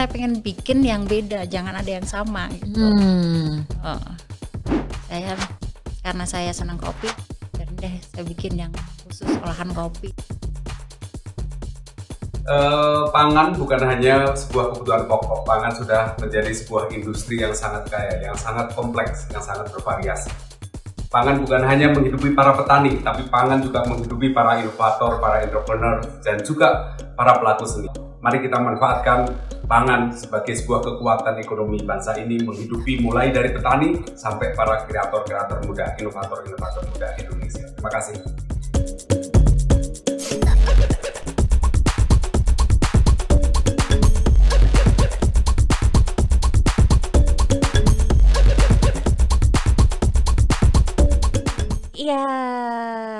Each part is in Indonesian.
saya pengen bikin yang beda jangan ada yang sama gitu hmm. oh. saya karena saya senang kopi dan deh saya bikin yang khusus olahan kopi Uh, pangan bukan hanya sebuah kebutuhan pokok. Pangan sudah menjadi sebuah industri yang sangat kaya, yang sangat kompleks, yang sangat bervariasi. Pangan bukan hanya menghidupi para petani, tapi pangan juga menghidupi para inovator, para entrepreneur, dan juga para pelaku seni. Mari kita manfaatkan pangan sebagai sebuah kekuatan ekonomi bangsa ini menghidupi mulai dari petani sampai para kreator-kreator muda, inovator-inovator muda Indonesia. Terima kasih. Yeah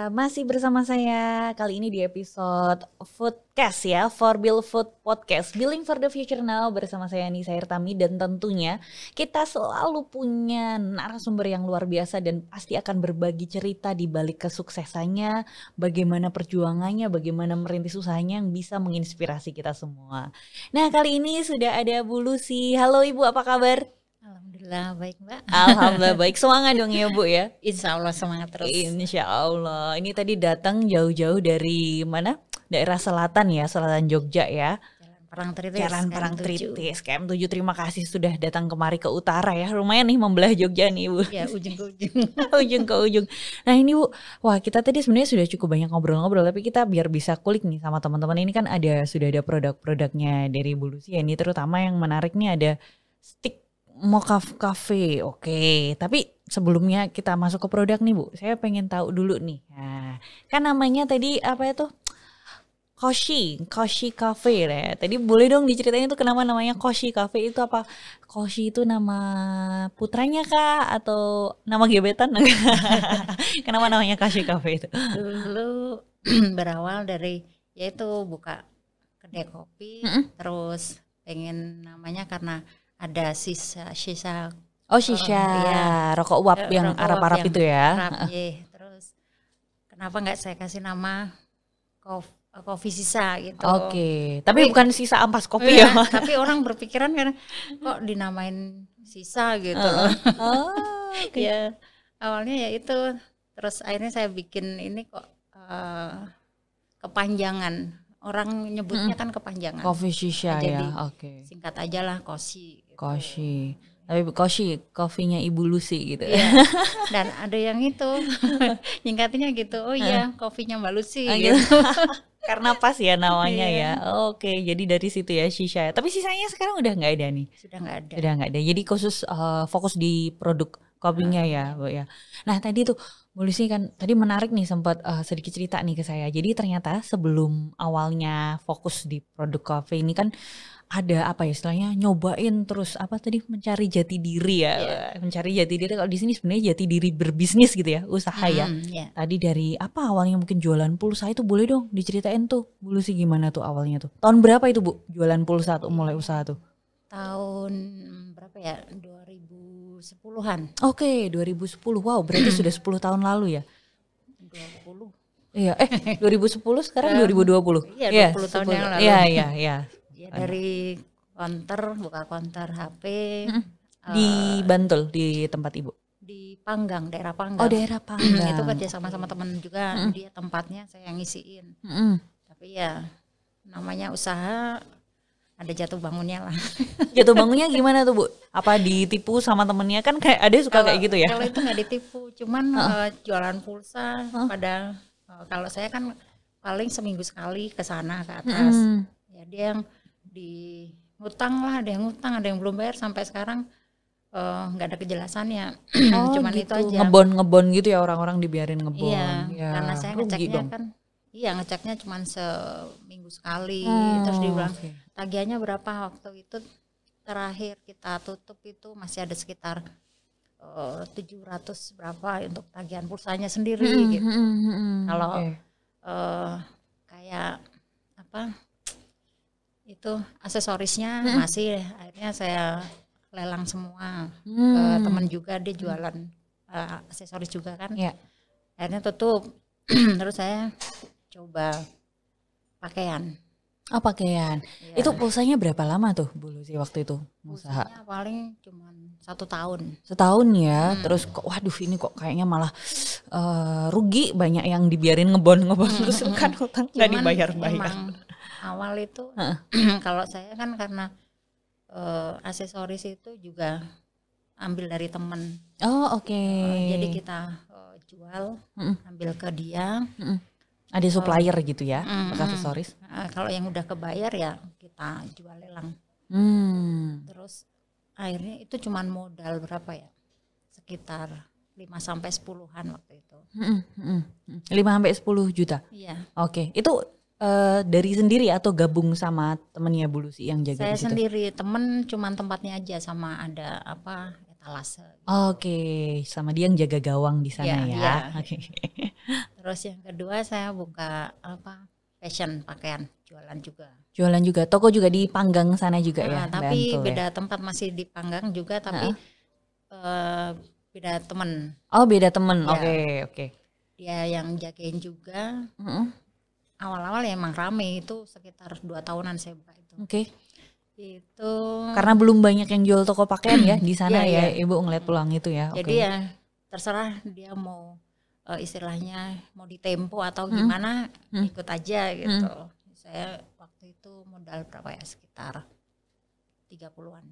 masih bersama saya kali ini di episode Foodcast ya, For Bill Food Podcast, Billing for the Future Now bersama saya Nisa Irtami dan tentunya kita selalu punya narasumber yang luar biasa dan pasti akan berbagi cerita di balik kesuksesannya, bagaimana perjuangannya, bagaimana merintis usahanya yang bisa menginspirasi kita semua. Nah, kali ini sudah ada Bu Lucy. Halo Ibu, apa kabar? Alhamdulillah baik Mbak. Alhamdulillah baik. Semangat dong ya Bu ya. Insya Allah semangat terus. Insya Allah. Ini tadi datang jauh-jauh dari mana? Daerah selatan ya, selatan Jogja ya. Perang Tritis. Jalan Perang Tritis, KM7. Terima kasih sudah datang kemari ke utara ya. Lumayan nih membelah Jogja nih, Bu. Ya, ujung ke ujung. ujung ke ujung. Nah, ini Bu, wah kita tadi sebenarnya sudah cukup banyak ngobrol-ngobrol tapi kita biar bisa kulik nih sama teman-teman. Ini kan ada sudah ada produk-produknya dari Bulusi ya ini terutama yang menarik nih ada stick mau kafe, oke. Okay. Tapi sebelumnya kita masuk ke produk nih Bu, saya pengen tahu dulu nih. Nah, kan namanya tadi apa itu? Koshi, Koshi Cafe ya. Tadi boleh dong diceritain itu kenapa namanya Koshi Cafe itu apa? Koshi itu nama putranya kak atau nama gebetan? kenapa namanya Koshi Cafe itu? Dulu berawal dari yaitu buka kedai kopi, mm -hmm. terus pengen namanya karena ada sisa sisa oh sisa um, ya, rokok uap eh, rokok yang Arab-Arab itu ya. Arab, ye. Iya. Terus kenapa nggak saya kasih nama kopi eh, kopi sisa gitu. Oke, okay. tapi, tapi bukan sisa ampas kopi iya, ya. Tapi orang berpikiran kan kok dinamain sisa gitu. Uh, oh, okay. ya awalnya ya itu terus akhirnya saya bikin ini kok uh, kepanjangan orang nyebutnya kan kepanjangan. Kopi sisa ya. Oke. Okay. Singkat aja lah kosi. Koshi. Iya. Tapi Koshi, kofinya Ibu Lucy gitu. Iya. Dan ada yang itu nyingkatinnya gitu. Oh iya, kofinya Mbak Lucy. Ah, gitu. gitu. Karena pas ya namanya iya. ya. Oh, Oke, okay. jadi dari situ ya shisha. Ya. Tapi sisanya sekarang udah nggak ada nih. Sudah nggak ada. Sudah nggak ada. Jadi khusus uh, fokus di produk kopinya ah, ya, Bu ya. Nah, tadi tuh Bu Lucy kan tadi menarik nih sempat uh, sedikit cerita nih ke saya. Jadi ternyata sebelum awalnya fokus di produk kopi ini kan ada apa ya istilahnya nyobain terus apa tadi mencari jati diri ya yeah. mencari jati diri kalau di sini sebenarnya jati diri berbisnis gitu ya usaha mm, ya hmm, yeah. tadi dari apa awalnya mungkin jualan pulsa itu boleh dong diceritain tuh dulu sih gimana tuh awalnya tuh tahun berapa itu bu jualan pulsa tuh mulai usaha tuh tahun berapa ya 2010-an oke okay, 2010 wow berarti sudah 10 tahun lalu ya 20 Iya, eh 2010 sekarang 2020. Iya, 20 iya, yeah, tahun 10, yang lalu. Iya, iya, iya ya dari konter buka konter HP hmm. uh, eh, di Bantul di tempat ibu di Panggang daerah Panggang oh daerah Panggang itu kerja sama sama temen juga hmm. dia ya tempatnya saya yang ngisiin hmm. tapi ya namanya usaha ada jatuh bangunnya lah. jatuh bangunnya gimana tuh bu? Apa ditipu sama temennya kan kayak ada suka kalo, kayak gitu ya? Kalau itu nggak ditipu, cuman uh. Uh, jualan pulsa uh. pada uh, eh, kalau saya kan paling seminggu sekali ke sana ke atas. mm. Ya dia yang di ngutang lah ada yang ngutang ada yang belum bayar sampai sekarang eh, nggak uh, ada kejelasannya oh, cuman gitu. itu aja ngebon ngebon gitu ya orang-orang dibiarin ngebon iya, ya. karena saya Rugi ngeceknya dong. kan iya ngeceknya cuma seminggu sekali hmm, terus dibilang okay. tagihannya berapa waktu itu terakhir kita tutup itu masih ada sekitar eh, tujuh ratus berapa untuk tagihan pulsanya sendiri -hmm, gitu hmm, -hmm, hmm. kalau okay. uh, eh, kayak apa itu aksesorisnya hmm. masih akhirnya saya lelang semua hmm. ke teman juga dia jualan uh, aksesoris juga kan ya. akhirnya tutup terus saya coba pakaian oh pakaian ya. itu pulsanya berapa lama tuh Bu sih waktu itu usaha paling cuma satu tahun setahun ya hmm. terus kok waduh ini kok kayaknya malah uh, rugi banyak yang dibiarin ngebon ngebon hmm. terus kan hutang nggak dibayar bayar awal itu kalau saya kan karena uh, aksesoris itu juga ambil dari temen. Oh oke. Okay. Uh, eh, jadi kita uh, jual, mm ambil ke dia. Mm Ada supplier uh, gitu ya, mm aksesoris. Uh, kalau yang udah kebayar ya kita jual lelang. Mm. Terus akhirnya itu cuman modal berapa ya? Sekitar 5 sampai sepuluhan waktu itu. Lima sampai sepuluh juta. Iya. Oke, okay. itu uh, dari sendiri atau gabung sama temennya Bu Lucy yang jaga Saya sendiri, temen cuman tempatnya aja sama ada apa etalase. Gitu. Oke, okay. sama dia yang jaga gawang di sana iya, ya. ya. Oke. Okay. Terus yang kedua saya buka apa fashion pakaian, jualan juga. Jualan juga, toko juga di Panggang sana juga nah, ya. Ah, tapi Bantul, ya. beda ya? tempat masih di Panggang juga, tapi nah. uh, beda temen. Oh beda temen, iya. oke ya. oke. Okay, okay. Dia yang jagain juga. Mm -hmm awal-awal ya emang rame itu sekitar dua tahunan saya buka itu. Oke. Okay. Itu karena belum banyak yang jual toko pakaian ya di sana iya, ya, iya. Ibu ngeliat pulang itu ya. Jadi okay. ya terserah dia mau uh, istilahnya mau ditempo atau hmm. gimana hmm. ikut aja gitu. Hmm. Saya waktu itu modal berapa ya sekitar tiga puluhan.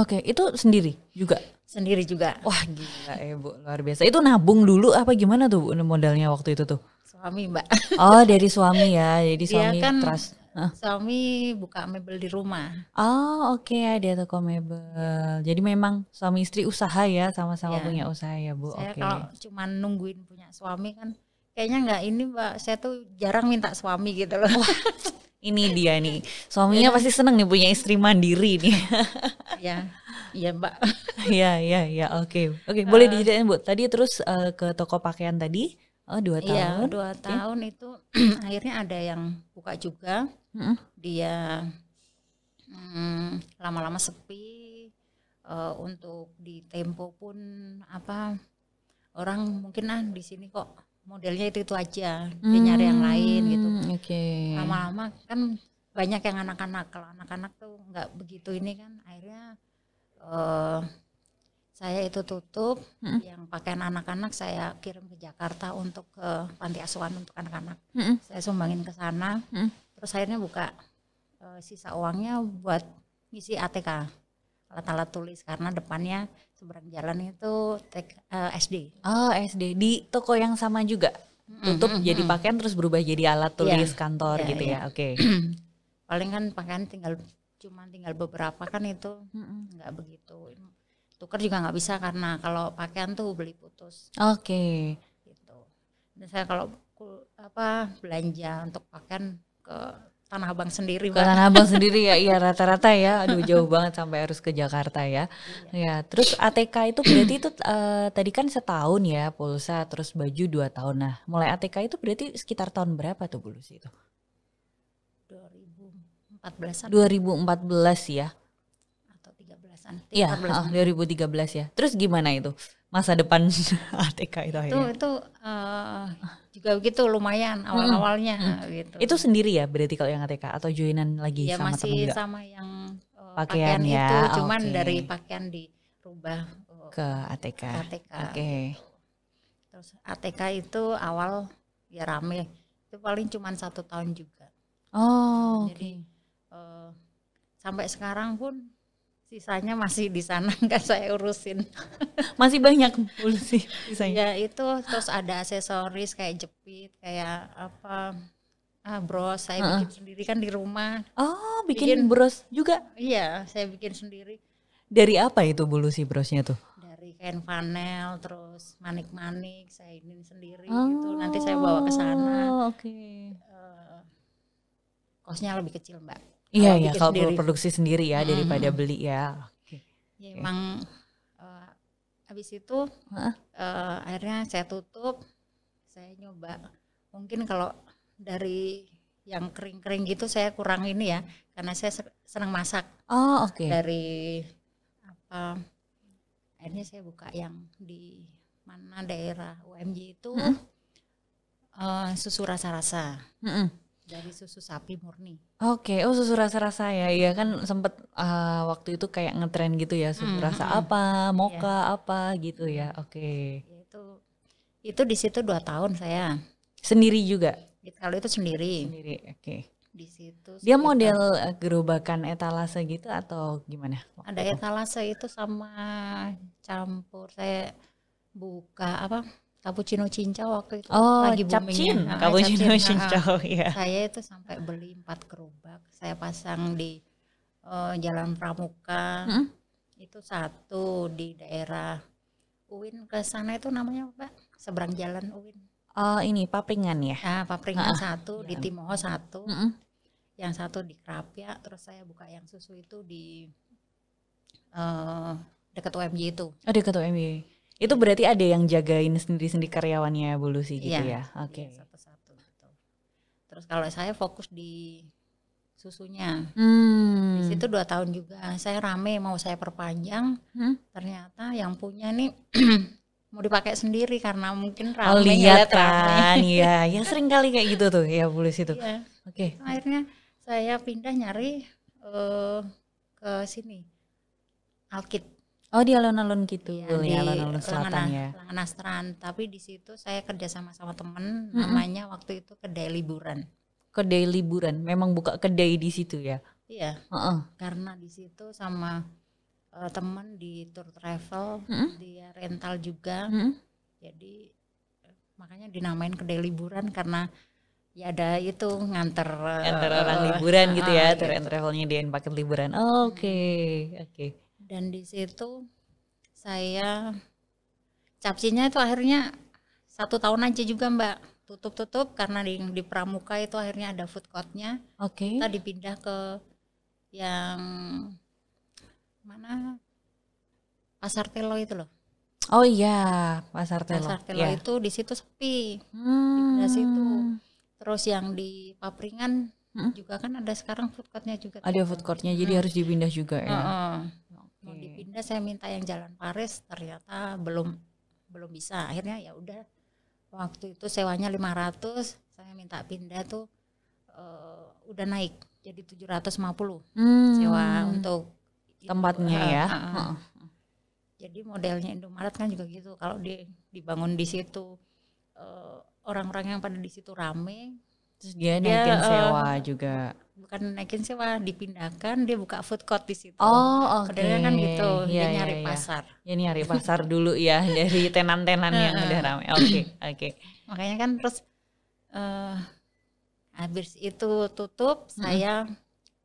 Oke, okay, itu sendiri juga? Sendiri juga. Wah gila ya Bu, luar biasa. Itu nabung dulu apa gimana tuh Bu modalnya waktu itu tuh? suami mbak oh dari suami ya jadi iya, suami dia kan trust Huh? Suami buka mebel di rumah. Oh oke okay, dia toko mebel. Jadi memang suami istri usaha ya sama-sama ya. punya usaha ya bu. oke okay. kalau cuma nungguin punya suami kan kayaknya nggak ini mbak. Saya tuh jarang minta suami gitu loh. ini dia nih suaminya pasti seneng nih punya istri mandiri nih. ya Iya mbak. Iya iya iya oke oke boleh eh. dijelasin bu. Tadi terus uh, ke toko pakaian tadi Oh dua iya, tahun. Iya dua okay. tahun itu akhirnya ada yang buka juga. hmm Dia lama mm, lama-lama sepi. Uh, untuk di Tempo pun apa orang mungkin ah di sini kok modelnya itu itu aja. Dia nyari yang mm, lain gitu. Oke. Okay. Lama-lama kan banyak yang anak-anak kalau anak-anak tuh nggak begitu ini kan akhirnya uh, saya itu tutup hmm. yang pakaian anak-anak saya kirim ke Jakarta untuk ke panti asuhan untuk anak-anak hmm. saya sumbangin ke sana hmm. terus akhirnya buka e, sisa uangnya buat ngisi ATK alat-alat tulis karena depannya seberang jalan itu tek, e, SD oh SD di toko yang sama juga tutup hmm, jadi pakaian terus berubah jadi alat iya. tulis yeah. kantor yeah, gitu yeah. ya iya. oke okay. paling kan pakaian tinggal cuma tinggal beberapa kan itu nggak begitu tuker juga nggak bisa karena kalau pakaian tuh beli putus. Oke. Okay. Gitu. Dan saya kalau apa belanja untuk pakaian ke Tanah Abang sendiri. Ke Tanah Abang sendiri ya, iya rata-rata ya. Aduh jauh banget sampai harus ke Jakarta ya. Iya. Ya, terus ATK itu berarti itu uh, tadi kan setahun ya pulsa, terus baju dua tahun. Nah, mulai ATK itu berarti sekitar tahun berapa tuh Bulus itu? 2014. empat 2014 ya kan? Iya, 2013 kan? ya. Terus gimana itu? Masa depan ATK itu akhirnya? Itu, itu uh, eh, juga gitu lumayan awal-awalnya hmm. gitu. Itu sendiri ya berarti kalau yang ATK atau joinan lagi ya, sama masih temen sama yang uh, pakaian, pakaian ya, itu, cuman okay. dari pakaian dirubah uh, ke ATK. ATK. Oke. Okay. Gitu. Terus ATK itu awal ya rame. Itu paling cuma satu tahun juga. Oh, jadi okay. uh, sampai sekarang pun sisanya masih di sana nggak saya urusin masih banyak sih sisanya ya itu terus ada aksesoris kayak jepit kayak apa ah, bros saya uh -uh. bikin sendiri kan di rumah oh bikin, bikin bros juga iya saya bikin sendiri dari apa itu bulu si brosnya tuh dari kain panel terus manik-manik saya ini sendiri oh, gitu nanti saya bawa ke sana oh, oke okay. uh, eh, kosnya lebih kecil mbak Iya iya kalau sendiri. produksi sendiri ya hmm. daripada beli ya. Okay. Ya, emang uh, habis itu huh? uh, eh, akhirnya saya tutup, saya nyoba mungkin kalau dari yang kering-kering gitu saya kurang ini ya karena saya senang masak. Oh oke. Okay. Dari apa akhirnya saya buka yang di mana daerah UMG itu huh? Hmm? Eh, uh, susu rasa-rasa. Mm -mm dari susu sapi murni. Oke, okay. oh susu rasa-rasa ya. Iya kan sempet uh, waktu itu kayak ngetren gitu ya, susu hmm, rasa hmm, hmm. apa, moka yeah. apa gitu ya. Oke. Okay. Ya, itu itu di situ dua tahun saya. Sendiri juga. Kalau itu sendiri. Sendiri, oke. Okay. Di situ. Dia model eh, gerobakan etalase gitu atau gimana? Ada etalase itu sama campur saya buka apa? cappuccino cincau waktu itu oh, lagi booming nah, cappuccino ah, cincau ya. Saya itu sampai beli empat gerobak, saya pasang di uh, Jalan Pramuka. Hmm? Itu satu di daerah Uin ke sana itu namanya apa? Seberang Jalan Uin. Oh, ini Papringan ya. Ah Papringan uh, satu, iya. di Timoho satu. Yang satu di Krapia, terus saya buka yang susu itu di uh, eh, dekat UMJ itu. Oh, dekat UMJ itu berarti ada yang jagain sendiri-sendiri karyawannya Bu Lucy gitu iya. ya? ya. Oke. Okay. Satu-satu Terus kalau saya fokus di susunya. Hmm. Di situ dua tahun juga. Saya rame mau saya perpanjang. Hmm? Ternyata yang punya nih mau dipakai sendiri karena mungkin rame oh, lihat kan iya ya sering kali kayak gitu tuh ya Lucy itu iya. oke okay. akhirnya saya pindah nyari uh, ke sini alkit Oh di alun-alun gitu ya, di alun-alun selatan Langana, ya. Langana Tapi di situ saya kerja sama sama temen, hmm. namanya waktu itu kedai liburan. Kedai liburan, memang buka kedai di situ ya? Iya. Uh -uh. Karena di situ sama uh, temen di tour travel, hmm. dia rental juga, hmm. jadi eh, makanya dinamain kedai liburan karena ya ada itu nganter nganter eh, orang uh, liburan gitu ya, uh, tour gitu. and travelnya dia paket liburan. Oh, oke, okay. oke. Okay dan di situ saya capcinya itu akhirnya satu tahun aja juga mbak tutup-tutup karena di, di Pramuka itu akhirnya ada food courtnya. Oke. Okay. Kita dipindah ke yang mana Pasar Telo itu loh. Oh iya, Pasar Telo. Pasar Telo yeah. itu di situ sepi. Hmm. Di situ. Terus yang di Papringan hmm? juga kan ada sekarang food courtnya juga. Ada food courtnya, hmm. jadi harus dipindah juga ya. Uh -uh mau dipindah saya minta yang jalan Paris ternyata belum belum bisa akhirnya ya udah waktu itu sewanya 500 saya minta pindah tuh uh, udah naik jadi 750 hmm. sewa untuk tempatnya itu, ya uh, uh, jadi modelnya Indomaret kan juga gitu kalau di dibangun di situ eh, orang-orang uh, yang pada di situ rame terus dia, dia naikin eh, sewa juga bukan naikin sih wah dipindahkan dia buka food court di situ oh oke okay. kan gitu ya, dia iya, nyari ya. pasar ya nyari pasar dulu ya dari tenan-tenan yang udah ramai oke okay, oke okay. makanya kan terus uh, habis itu tutup hmm. saya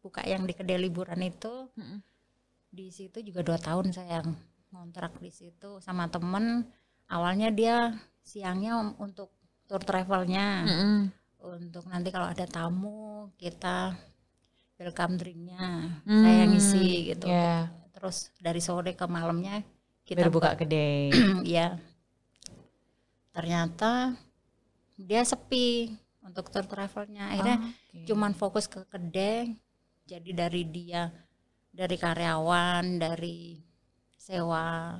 buka yang di kedai liburan itu hmm. di situ juga dua tahun saya ngontrak di situ sama temen awalnya dia siangnya untuk tour travelnya -hmm untuk nanti kalau ada tamu kita welcome drinknya hmm, saya isi gitu yeah. terus dari sore ke malamnya kita Biar buka kedai ya ternyata dia sepi untuk tour travelnya akhirnya oh, okay. cuman fokus ke kedai jadi dari dia dari karyawan dari sewa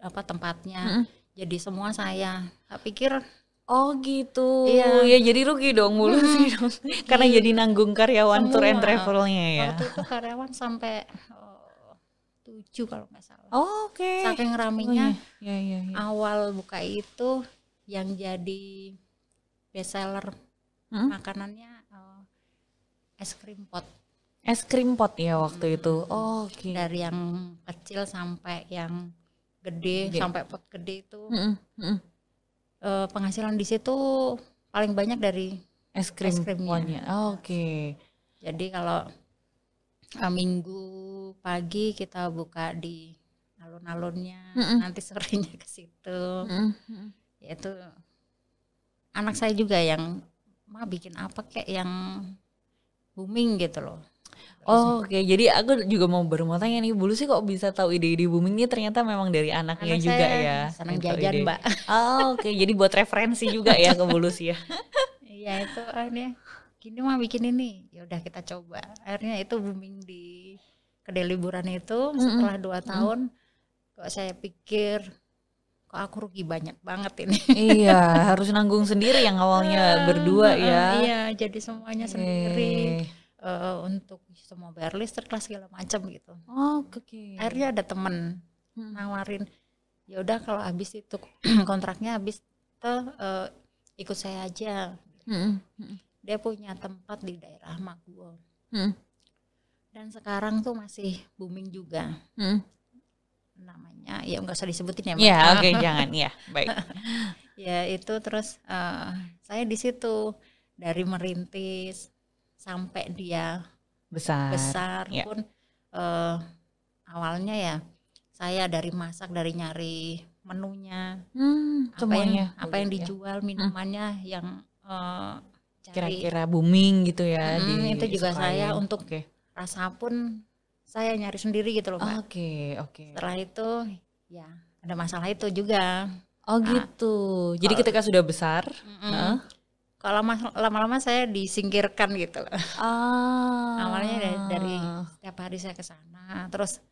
apa tempatnya -hmm. jadi semua saya pikir Oh gitu. Iya. Ya jadi rugi dong mulu hmm. sih dong. Iya. Karena jadi nanggung karyawan Semua. tour and travelnya ya. Waktu itu karyawan sampai oh, tujuh kalau nggak salah. Oh, Oke. Okay. Saking ramenya. Oh, iya. Ya, ya, ya. Awal buka itu yang jadi bestseller hmm? makanannya uh, es krim pot. Es krim pot ya waktu hmm. itu. Oh, Oke. Okay. Dari yang kecil sampai yang gede, gede. sampai pot gede itu. Hmm. Hmm uh, penghasilan di situ paling banyak dari es krim es krimnya. Oh, Oke. Okay. Jadi kalau uh, minggu pagi kita buka di alun-alunnya, mm -mm. nanti sorenya ke situ. Mm -mm. Yaitu anak saya juga yang mah bikin apa kayak yang booming gitu loh. Oh, Oke, okay. jadi aku juga mau baru mau tanya nih, Bulu sih kok bisa tahu ide-ide booming ini ternyata memang dari anaknya Anak juga saya ya. Senang jajan, Mbak. Oh, Oke, okay. jadi buat referensi juga ya ke Bulu sih ya. Iya, itu akhirnya gini mah bikin ini. Ya udah kita coba. Akhirnya itu booming di kedai liburan itu setelah dua tahun kok saya pikir kok aku rugi banyak banget ini. Iya, harus nanggung sendiri yang awalnya berdua ya. Iya, jadi semuanya sendiri. Eh uh, untuk semua bayar listrik lah segala macam gitu. Oh, oke. Okay. Akhirnya ada temen hmm. nawarin, ya udah kalau habis itu kontraknya habis tuh eh, ikut saya aja. Hmm, hmm, hmm. Dia punya tempat di daerah Maguwo. Hmm. Dan sekarang tuh masih booming juga. Hmm. Namanya ya enggak usah disebutin ya. Iya, oke okay, jangan ya. Baik. ya itu terus uh, saya di situ dari merintis sampai dia besar besar yeah. pun uh, awalnya ya saya dari masak dari nyari menunya hmm, apa semuanya yang, apa yang iya. dijual ya. minumannya hmm. yang uh, kira-kira booming gitu ya hmm, di itu juga Sukain. saya untuk okay. rasa pun saya nyari sendiri gitu loh mbak. Oke okay, oke. Okay. Setelah itu ya ada masalah itu juga. Oh nah, gitu. Jadi ketika sudah besar, mm -mm, nah kalau lama-lama saya disingkirkan gitu loh. Ah. Awalnya dari, dari setiap hari saya ke sana, terus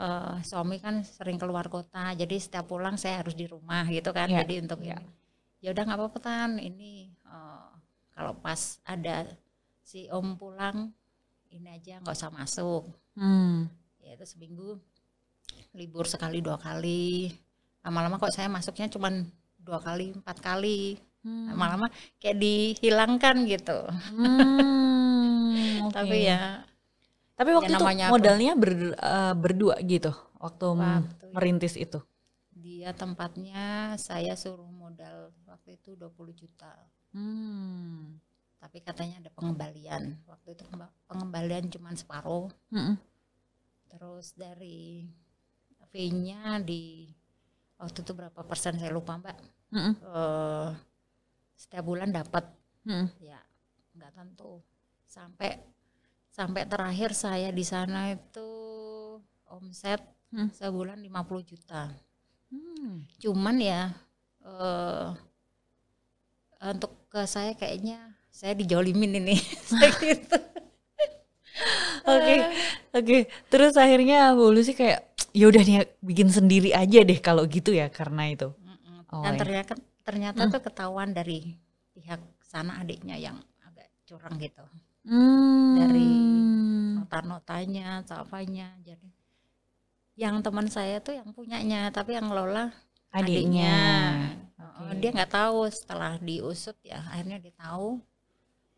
uh, suami kan sering keluar kota, jadi setiap pulang saya harus di rumah gitu kan. Yeah. Jadi untuk ya ya udah nggak apa-apa kan ini uh, kalau pas ada si om pulang ini aja nggak usah masuk. Hmm. Ya itu seminggu libur sekali dua kali. Lama-lama kok saya masuknya cuman dua kali empat kali lama hmm. lama-lama kayak dihilangkan gitu hmm, okay. Ya, tapi ya tapi waktu ya itu modalnya ber, uh, berdua gitu waktu, waktu merintis itu. Dia tempatnya saya suruh modal waktu itu 20 juta. Hmm. Tapi katanya ada pengembalian. Waktu itu pengembalian cuma separuh. Hmm. Terus dari fee-nya di waktu itu berapa persen saya lupa, Mbak. Hmm. Uh, setiap bulan dapat hmm. ya nggak tentu sampai sampai terakhir saya di sana itu omset hmm. sebulan 50 juta hmm. cuman ya uh, untuk ke saya kayaknya saya dijolimin ini gitu oke oke terus akhirnya Bu sih kayak ya udah nih bikin sendiri aja deh kalau gitu ya karena itu mm -mm. Oh, dan ya. ternyata ternyata hmm. tuh ketahuan dari pihak sana adiknya yang agak curang gitu hmm. dari nota-notanya, apanya jadi yang teman saya tuh yang punyanya tapi yang ngelola adiknya, adiknya. Okay. Oh, dia nggak tahu setelah diusut ya akhirnya dia tahu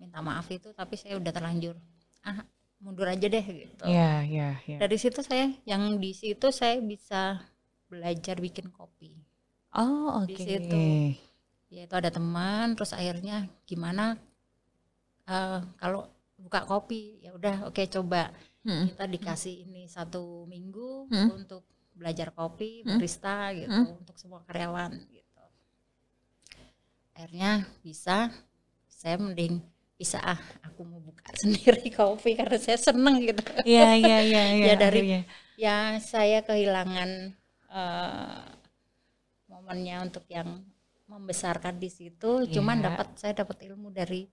minta maaf itu tapi saya udah terlanjur ah mundur aja deh gitu yeah, yeah, yeah. dari situ saya yang di situ saya bisa belajar bikin kopi Oh, oke. Okay. Di situ. Ya itu ada teman, terus akhirnya gimana uh, kalau buka kopi? Ya udah, oke okay, coba. Hmm. Kita dikasih ini satu minggu hmm. untuk belajar kopi, hmm. barista hmm. gitu hmm. untuk semua karyawan gitu. Akhirnya bisa saya mending bisa ah aku mau buka sendiri kopi karena saya seneng gitu. Iya iya iya. Ya iya, dari akhirnya. ya saya kehilangan uh, momennya untuk yang membesarkan di situ yeah. cuman dapat saya dapat ilmu dari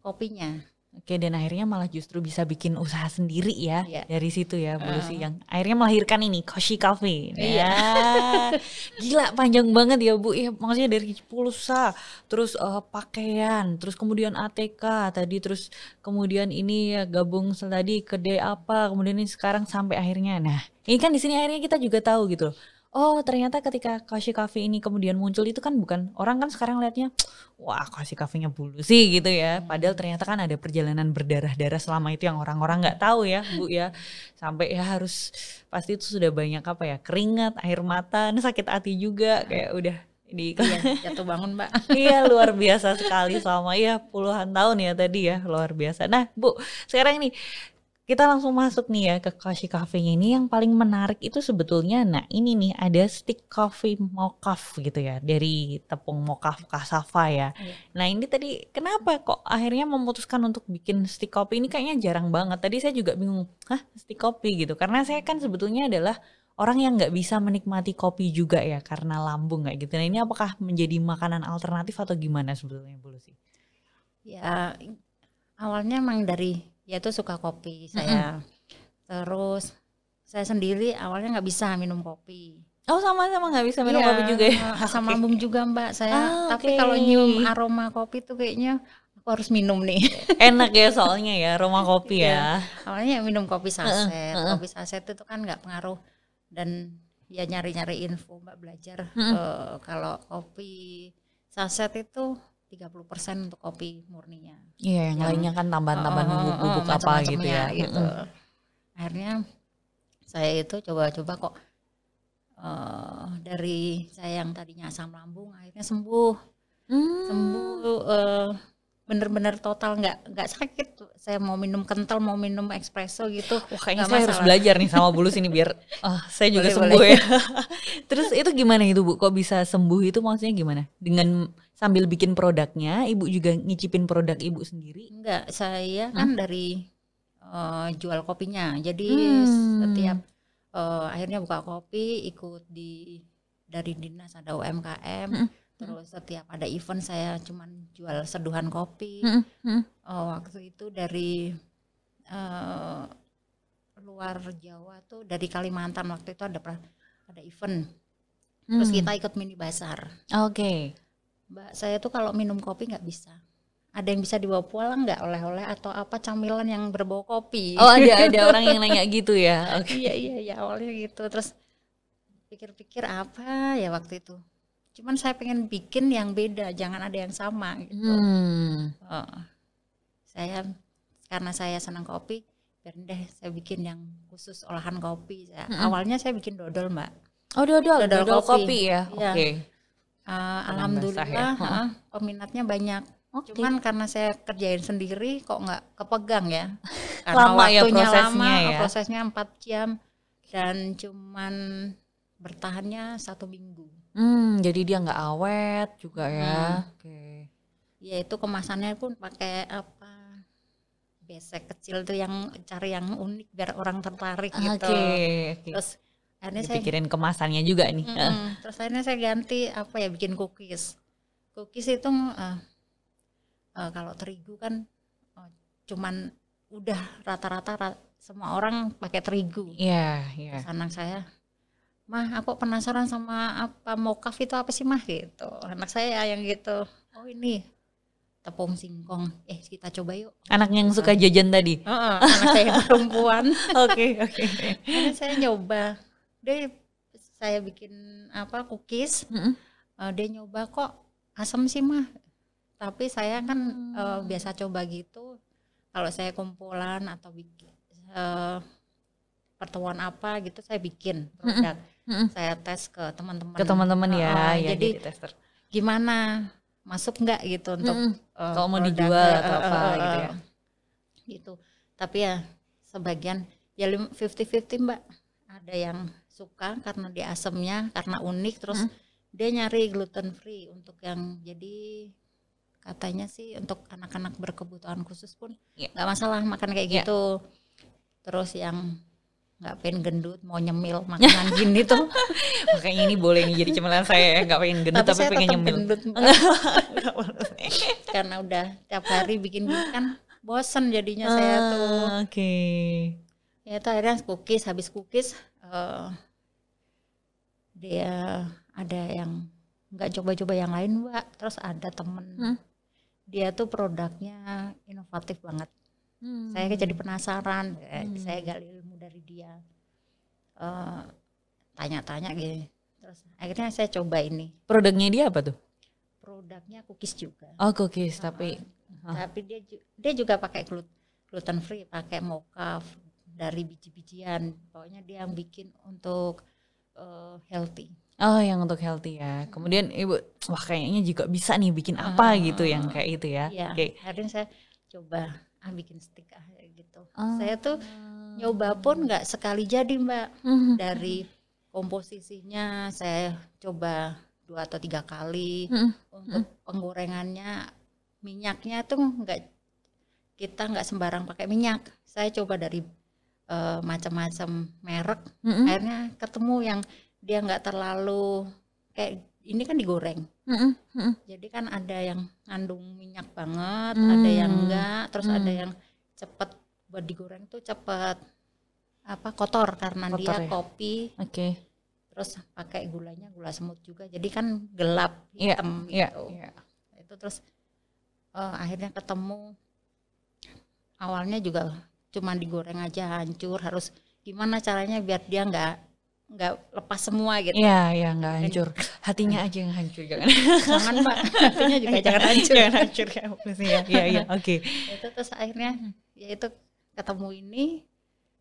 kopinya oke dan akhirnya malah justru bisa bikin usaha sendiri ya yeah. dari situ ya Bu ah. yang akhirnya melahirkan ini Koshi Coffee ya gila panjang banget ya Bu ya maksudnya dari pulsa terus uh, pakaian terus kemudian ATK tadi terus kemudian ini ya gabung tadi kedai apa kemudian ini sekarang sampai akhirnya nah ini kan di sini akhirnya kita juga tahu gitu loh oh ternyata ketika Kashi kafe ini kemudian muncul itu kan bukan orang kan sekarang liatnya wah Kashi kafenya bulu sih gitu ya hmm. padahal ternyata kan ada perjalanan berdarah-darah selama itu yang orang-orang nggak tahu ya Bu ya sampai ya harus pasti itu sudah banyak apa ya keringat air mata nah, sakit hati juga kayak udah di iya, jatuh bangun mbak iya luar biasa sekali selama ya puluhan tahun ya tadi ya luar biasa nah bu sekarang ini kita langsung masuk nih ya ke Kashi cafe ini yang paling menarik itu sebetulnya nah ini nih ada stick coffee mocaf gitu ya dari tepung mocaf kasava ya. Yeah. Nah ini tadi kenapa kok akhirnya memutuskan untuk bikin stick coffee ini kayaknya jarang banget. Tadi saya juga bingung, hah stick coffee gitu karena saya kan sebetulnya adalah orang yang nggak bisa menikmati kopi juga ya karena lambung kayak gitu. Nah ini apakah menjadi makanan alternatif atau gimana sebetulnya Bu sih? Ya awalnya emang dari ya itu suka kopi saya. Mm -hmm. Terus saya sendiri awalnya nggak bisa minum kopi. Oh sama-sama nggak bisa minum iya, kopi juga ya? Asam okay. lambung juga mbak saya. Ah, Tapi kalau nyium aroma kopi tuh kayaknya aku harus minum nih. Enak ya soalnya ya aroma iya. kopi ya. Awalnya minum kopi saset. Uh, uh, Kopi saset itu kan nggak pengaruh dan ya nyari-nyari info mbak belajar uh, kalau kopi saset itu 30% untuk kopi murninya. Iya, yang, yang lainnya kan tambahan-tambahan uh, bubuk, bubuk uh, apa gitu ya. ya. Gitu. Mm. Akhirnya saya itu coba-coba kok uh, dari saya yang tadinya asam lambung akhirnya sembuh. Mm. Sembuh uh, benar-benar total nggak nggak sakit saya mau minum kental mau minum espresso gitu Wah, kayaknya saya harus belajar nih sama bulu sini biar oh, saya juga boleh, sembuh boleh. ya terus itu gimana itu bu kok bisa sembuh itu maksudnya gimana dengan sambil bikin produknya ibu juga ngicipin produk ibu sendiri enggak saya hmm? kan dari uh, jual kopinya jadi hmm. setiap uh, akhirnya buka kopi ikut di dari dinas ada UMKM hmm Hmm. Terus setiap ada event saya cuma jual seduhan kopi. Hmm, hmm. Oh, waktu itu dari uh, luar Jawa tuh dari Kalimantan waktu itu ada ada event. Terus kita ikut mini basar. Oke. Okay. Mbak, saya tuh kalau minum kopi nggak bisa. Ada yang bisa dibawa pulang nggak oleh-oleh atau apa camilan yang berbau kopi? Oh ada ada orang yang nanya gitu ya. Oke. Okay. Iya iya iya awalnya gitu terus pikir-pikir apa ya waktu itu cuman saya pengen bikin yang beda jangan ada yang sama gitu hmm. oh, saya karena saya senang kopi deh saya bikin yang khusus olahan kopi saya. Hmm. awalnya saya bikin dodol mbak oh dodol dodol, dodol kopi. kopi ya, iya. eh, ya. oke okay. uh, alhamdulillah ya. uh, peminatnya banyak okay. cuman karena saya kerjain sendiri kok nggak kepegang ya karena lama waktunya ya prosesnya lama ya. prosesnya empat jam dan cuman bertahannya satu minggu Hmm, jadi dia nggak awet juga ya. Hmm. Oke. Okay. Ya itu kemasannya pun pakai apa? Besek kecil tuh yang cari yang unik biar orang tertarik okay, ah, gitu. Okay. Terus akhirnya saya pikirin kemasannya juga nih. Mm, -mm. terus akhirnya saya ganti apa ya bikin cookies. Cookies itu uh, uh, kalau terigu kan uh, cuman udah rata-rata semua orang pakai terigu. Iya, yeah, iya. Yeah. saya mah aku penasaran sama apa mokaf itu apa sih mah gitu anak saya yang gitu oh ini tepung singkong eh kita coba yuk anak yang suka jajan tadi uh, anak saya perempuan oke oke okay. saya nyoba dia saya bikin apa cookies mm -hmm. uh, dia nyoba kok asam sih mah tapi saya kan eh, hmm. uh, biasa coba gitu kalau saya kumpulan atau bikin uh, pertemuan apa gitu saya bikin produk mm -hmm hmm saya tes ke teman-teman ke teman-teman ya, uh, ya jadi, jadi tester gimana masuk nggak gitu untuk mm uh, kalau mau dijual uh, atau apa uh, gitu ya gitu tapi ya sebagian ya 50-50 mbak ada yang suka karena di asemnya karena unik terus dia nyari gluten free untuk yang jadi katanya sih untuk anak-anak berkebutuhan khusus pun ya. nggak yeah. masalah makan kayak yeah. gitu terus yang nggak pengen gendut mau nyemil makanan gini tuh makanya ini boleh nih jadi cemilan saya nggak pengen gendut tapi, tapi saya pengen nyemil gendut. karena udah tiap hari bikin kan bosen jadinya ah, saya tuh oke okay. ya tuh akhirnya cookies habis cookies uh, dia ada yang nggak coba-coba yang lain mbak terus ada temen hmm? dia tuh produknya inovatif banget hmm. saya jadi penasaran hmm. saya gali dari dia eh, tanya-tanya uh, gitu terus akhirnya saya coba ini produknya dia apa tuh produknya cookies juga oh cookies uh, tapi uh. tapi dia dia juga pakai gluten free pakai mocha dari biji-bijian pokoknya dia yang bikin untuk uh, healthy Oh, yang untuk healthy ya. Kemudian ibu, wah kayaknya juga bisa nih bikin apa uh, gitu yang kayak itu ya. Iya. Okay. Akhirnya saya coba ah bikin stick ah gitu. Oh. Saya tuh nyoba pun nggak sekali jadi mbak hmm. dari komposisinya saya coba dua atau tiga kali hmm. untuk hmm. penggorengannya minyaknya tuh nggak kita nggak sembarang pakai minyak saya coba dari uh, macam-macam merek hmm. akhirnya ketemu yang dia nggak terlalu kayak ini kan digoreng mm Hmm. jadi kan ada yang ngandung minyak banget hmm. ada yang enggak terus hmm. ada yang cepet buat digoreng tuh cepet apa kotor karena kotor, dia ya? kopi. Oke. Okay. Terus pakai gulanya gula semut juga. Jadi kan gelap iya, hitam yeah, gitu. Yeah, Itu terus uh, akhirnya ketemu awalnya juga cuma digoreng aja hancur harus gimana caranya biar dia nggak nggak lepas semua gitu. ya ya nggak hancur. Hatinya aja yang hancur jangan. jangan mbak, hatinya juga jangan hancur. Jangan hancur ya, ya ya oke. Okay. Itu terus akhirnya ya itu ketemu ini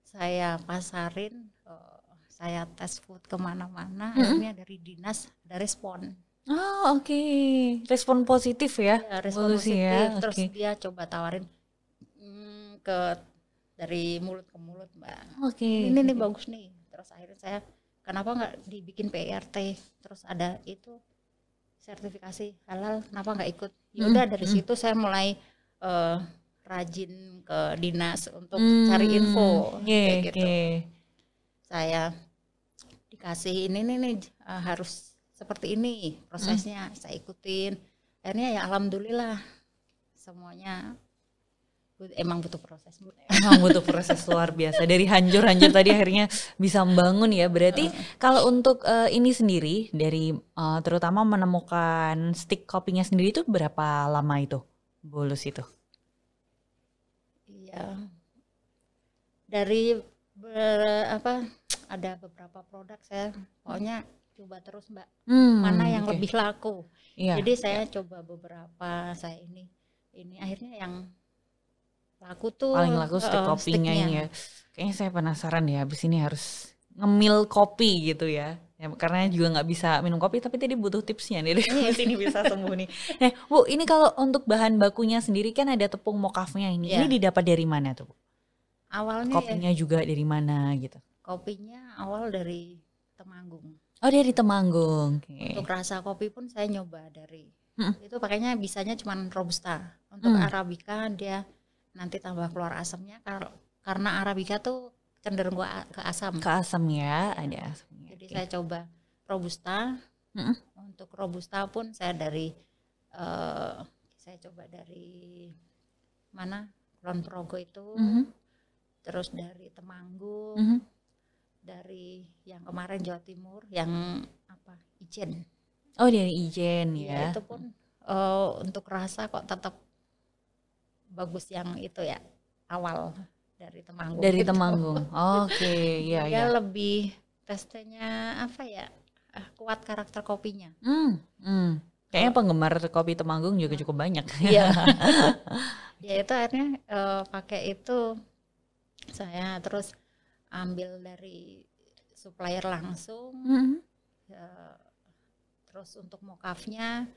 saya pasarin uh, saya tes food kemana-mana mm -hmm. akhirnya dari dinas ada respon oh oke okay. respon positif ya, iya, ya respon Bulu positif ya, okay. terus dia coba tawarin mm, ke dari mulut ke mulut mbak oke okay. ini nih bagus nih terus akhirnya saya kenapa nggak dibikin PRT terus ada itu sertifikasi halal kenapa nggak ikut yaudah mm -hmm. dari situ saya mulai uh, rajin ke dinas untuk hmm, cari info okay, kayak gitu. Okay. Saya dikasih ini nih nih uh, harus seperti ini prosesnya. Hmm. Saya ikutin. Akhirnya ya alhamdulillah semuanya emang butuh proses emang butuh proses luar biasa dari hancur-hancur tadi akhirnya bisa membangun ya berarti uh. kalau untuk uh, ini sendiri dari uh, terutama menemukan stick copyingnya sendiri itu berapa lama itu bolus itu ya dari ber, apa ada beberapa produk saya pokoknya coba terus mbak hmm, mana yang okay. lebih laku yeah. jadi saya yeah. coba beberapa saya ini ini akhirnya yang laku tuh paling laku stick eh, kopinya ini ya kayaknya saya penasaran ya abis ini harus ngemil kopi gitu ya Ya, karena juga nggak bisa minum kopi, tapi tadi butuh tipsnya nih. Mesti iya, ini bisa sembuh nih. Nah, Bu, ini kalau untuk bahan bakunya sendiri kan ada tepung mokafnya ini. Ya. Ini didapat dari mana tuh, Bu? Awalnya kopinya ya, juga dari mana gitu? Kopinya awal dari Temanggung. Oh, dari Temanggung. Okay. Untuk rasa kopi pun saya nyoba dari hmm. itu pakainya bisanya cuma robusta. Untuk hmm. arabica dia nanti tambah keluar asamnya karena arabica tuh cenderung ke asam. Ke asam ya, ada asam. Jadi okay. saya coba robusta. Mm -hmm. Untuk robusta pun saya dari uh, saya coba dari mana Kulon Progo itu, mm -hmm. terus dari Temanggung, mm -hmm. dari yang kemarin Jawa Timur, yang apa Ijen. Oh dari Ijen ya. ya. Itu pun uh, untuk rasa kok tetap bagus yang itu ya awal dari Temanggung. Dari Temanggung. Oke, okay, ya ya. lebih rastanya apa ya eh, kuat karakter kopinya. Hmm, hmm. Kayaknya penggemar kopi Temanggung juga cukup banyak. Iya. ya itu akhirnya uh, pakai itu saya terus ambil dari supplier langsung. Mm -hmm. uh, terus untuk mokafnya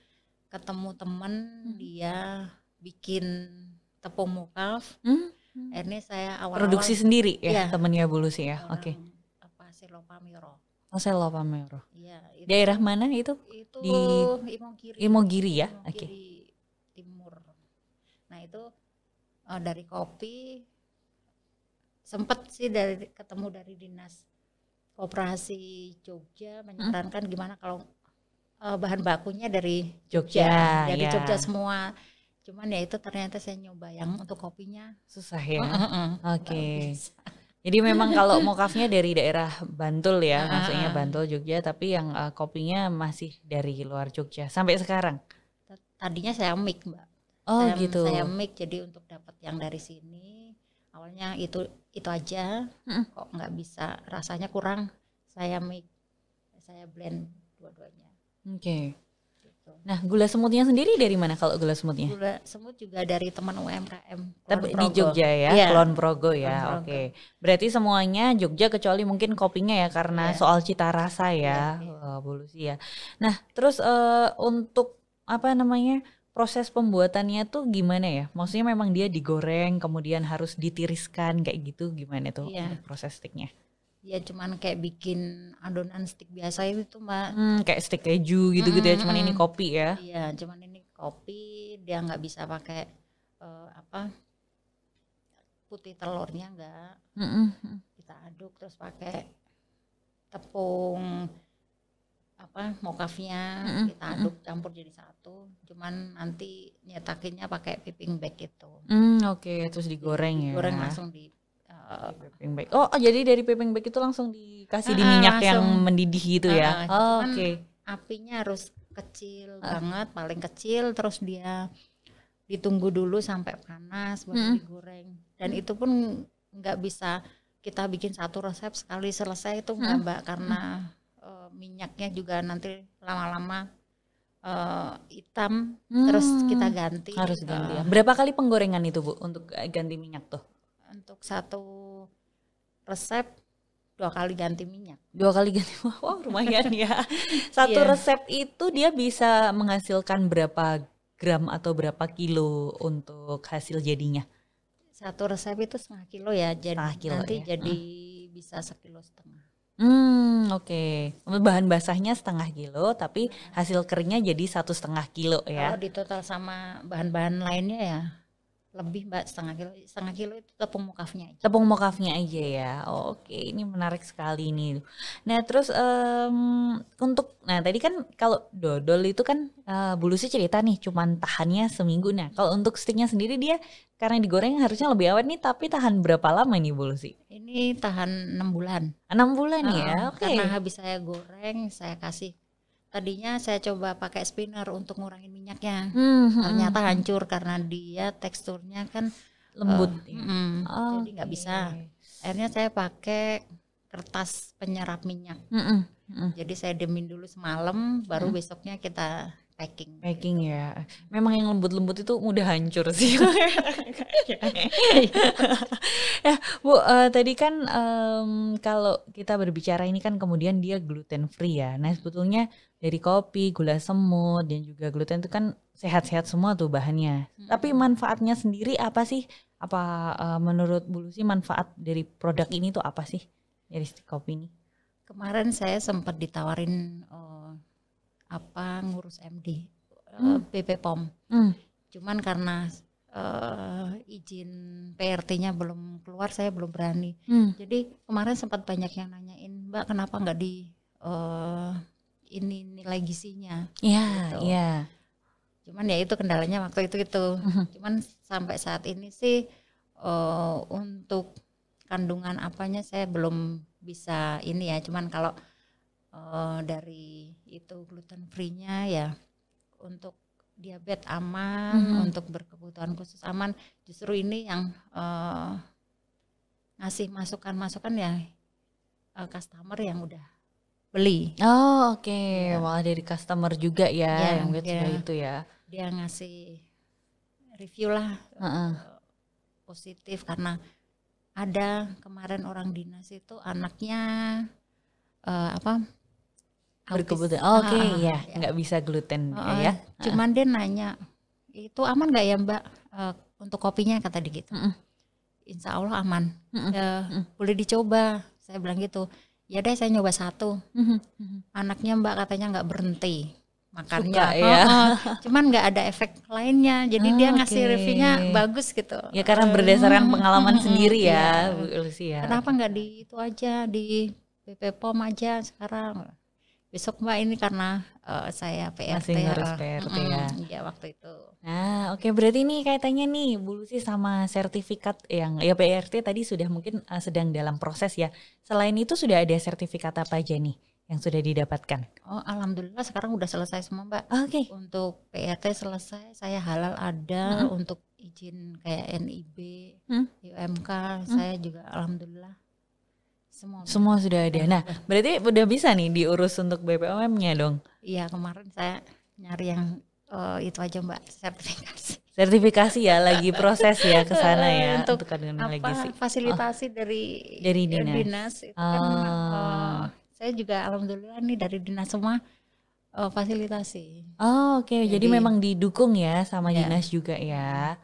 ketemu temen hmm. dia bikin tepung mokaf. Mm -hmm. Akhirnya saya awal, -awal produksi sendiri ya, ya. temennya bulu sih ya. Oke. Okay Selopamiro. Oh, Selopamiro. Iya, Daerah mana itu? Itu di Imogiri. Imogiri ya. Oke. Okay. Timur. Nah, itu uh, dari kopi Sempat sih dari ketemu dari dinas koperasi Jogja menyarankan hmm. gimana kalau uh, bahan bakunya dari Jogja, Jogja dari ya. Jogja semua cuman ya itu ternyata saya nyoba yang untuk kopinya susah ya oke okay. Jadi memang kalau mokafnya dari daerah Bantul ya, maksudnya Bantul Jogja, tapi yang uh, kopinya masih dari luar Jogja sampai sekarang. Tadinya saya mik, Mbak. Oh, saya, gitu. Saya mik jadi untuk dapat yang dari sini. Awalnya itu itu aja. Hmm. Kok nggak bisa, rasanya kurang. Saya mik. Saya blend dua-duanya. Oke. Okay. Gitu. Nah, gula semutnya sendiri dari mana kalau gula semutnya? Gula semut juga dari teman UMKM. Tapi di Jogja ya, yeah. Kulon Progo ya. Oke. Okay. Berarti semuanya Jogja kecuali mungkin kopinya ya karena yeah. soal cita rasa ya. Yeah, yeah. Oh, ya. Nah, terus uh, untuk apa namanya? proses pembuatannya tuh gimana ya? Maksudnya memang dia digoreng kemudian harus ditiriskan kayak gitu gimana tuh yeah. proses stiknya? ya cuman kayak bikin adonan stick biasa itu mbak hmm, kayak stick keju gitu gitu hmm, ya cuman ini kopi ya iya cuman ini kopi dia nggak bisa pakai uh, apa putih telurnya nggak hmm, kita aduk terus pakai tepung apa mokafnya hmm kita aduk campur jadi satu cuman nanti nyetakinnya pakai piping bag itu mm, oke okay. terus digoreng, ya goreng langsung di piping bag. Oh, oh, jadi dari piping bag itu langsung dikasih uh, di ah, ah, minyak langsung, yang mendidih gitu uh, ya. Uh, oh, Oke. Okay. Apinya harus kecil uh. banget, paling kecil terus dia ditunggu dulu sampai panas baru hmm. digoreng. Dan hmm. itu pun nggak bisa kita bikin satu resep sekali selesai itu hmm. nggak hmm. Mbak karena hmm. uh, minyaknya juga nanti lama-lama uh, hitam hmm. terus kita ganti. Harus eh. ganti. ya. Berapa kali penggorengan itu, Bu, untuk ganti minyak tuh? untuk satu resep dua kali ganti minyak. Dua kali ganti wow lumayan ya. Satu yeah. resep itu dia bisa menghasilkan berapa gram atau berapa kilo untuk hasil jadinya? Satu resep itu setengah kilo ya. Jadi setengah kilo nanti ya. jadi hmm. bisa sekilo setengah. Hmm, oke. Okay. Bahan basahnya setengah kilo, tapi hasil keringnya jadi satu setengah kilo ya. Kalau ditotal sama bahan-bahan lainnya ya, lebih mbak setengah kilo setengah kilo itu tepung mukafnya aja. tepung mukafnya aja ya oh, oke okay. ini menarik sekali ini nah terus um, untuk nah tadi kan kalau dodol itu kan uh, bulu sih cerita nih cuman tahannya seminggu nah kalau untuk sticknya sendiri dia karena digoreng harusnya lebih awet nih tapi tahan berapa lama nih bulu sih ini tahan enam bulan enam bulan uh, ya oke okay. karena habis saya goreng saya kasih tadinya saya coba pakai spinner untuk ngurangin minyaknya hmm, hmm ternyata hmm. hancur karena dia teksturnya kan lembut uh, mm, oh, jadi nggak okay. bisa akhirnya saya pakai kertas penyerap minyak mm -mm, jadi saya demin dulu semalam baru mm. besoknya kita packing. Packing gitu. ya. Memang yang lembut-lembut itu mudah hancur sih. ya, Bu, uh, tadi kan um, kalau kita berbicara ini kan kemudian dia gluten free ya. Nah, sebetulnya dari kopi, gula semut dan juga gluten itu kan sehat-sehat semua tuh bahannya. Hmm. Tapi manfaatnya sendiri apa sih? Apa uh, menurut Bu Lucy manfaat dari produk ini tuh apa sih? Dari kopi ini? Kemarin saya sempat ditawarin uh, apa ngurus MD eh, hmm. BP POM. Hmm. Cuman karena uh, izin PRT-nya belum keluar, saya belum berani. Hmm. Jadi kemarin sempat banyak yang nanyain, Mbak kenapa nggak di uh, ini nilai gisinya? Iya, yeah, iya. Gitu. Yeah. Cuman ya itu kendalanya waktu itu itu. Hmm. Cuman sampai saat ini sih uh, untuk kandungan apanya saya belum bisa ini ya. Cuman kalau uh, dari itu gluten free-nya ya untuk diabetes aman, hmm. untuk berkebutuhan khusus aman. Justru ini yang uh, ngasih masukan-masukan ya uh, customer yang udah beli. Oh oke, okay. ya. malah dari customer juga ya, ya yang lihat itu ya. Dia ngasih review lah uh -uh. positif karena ada kemarin orang dinas itu anaknya uh, apa berkebutuhan. Oh, Oke, okay, ah, ya, ya. nggak bisa gluten oh, ya. Oh, iya. Cuman ah. dia nanya, itu aman nggak ya Mbak uh, untuk kopinya kata dia gitu. Mm -mm. Insya Allah aman. Mm -mm. Uh, mm -mm. Boleh dicoba. Saya bilang gitu. Ya deh saya nyoba satu. Mm -hmm. Anaknya Mbak katanya nggak berhenti makannya. Suka, ya. oh, Cuman nggak ada efek lainnya. Jadi oh, dia ngasih okay. reviewnya bagus gitu. Ya karena berdasarkan hmm, pengalaman hmm, sendiri ya, iya. Bu Lucia. Ya. Kenapa nggak di itu aja di BP POM aja sekarang? besok mbak ini karena uh, saya PRT masih harus PRT uh, ya. ya iya, waktu itu nah oke okay, berarti ini kaitannya nih bulu sih sama sertifikat yang ya PRT tadi sudah mungkin uh, sedang dalam proses ya selain itu sudah ada sertifikat apa aja nih yang sudah didapatkan oh alhamdulillah sekarang udah selesai semua mbak oke okay. untuk PRT selesai saya halal ada hmm. untuk izin kayak NIB hmm. UMK hmm. saya juga alhamdulillah semua. Semua sudah ada. Nah, berarti udah bisa nih diurus untuk BPOM-nya dong. Iya, kemarin saya nyari yang uh, itu aja Mbak, sertifikasi. Sertifikasi ya, lagi proses ya ke sana ya eh, untuk, untuk apa, legisi. fasilitasi oh. dari dari dinas. dinas itu oh. kan, uh, saya juga alhamdulillah nih dari dinas semua uh, fasilitasi. Oh, oke. Okay. Jadi, Jadi memang didukung ya sama ya. dinas juga ya.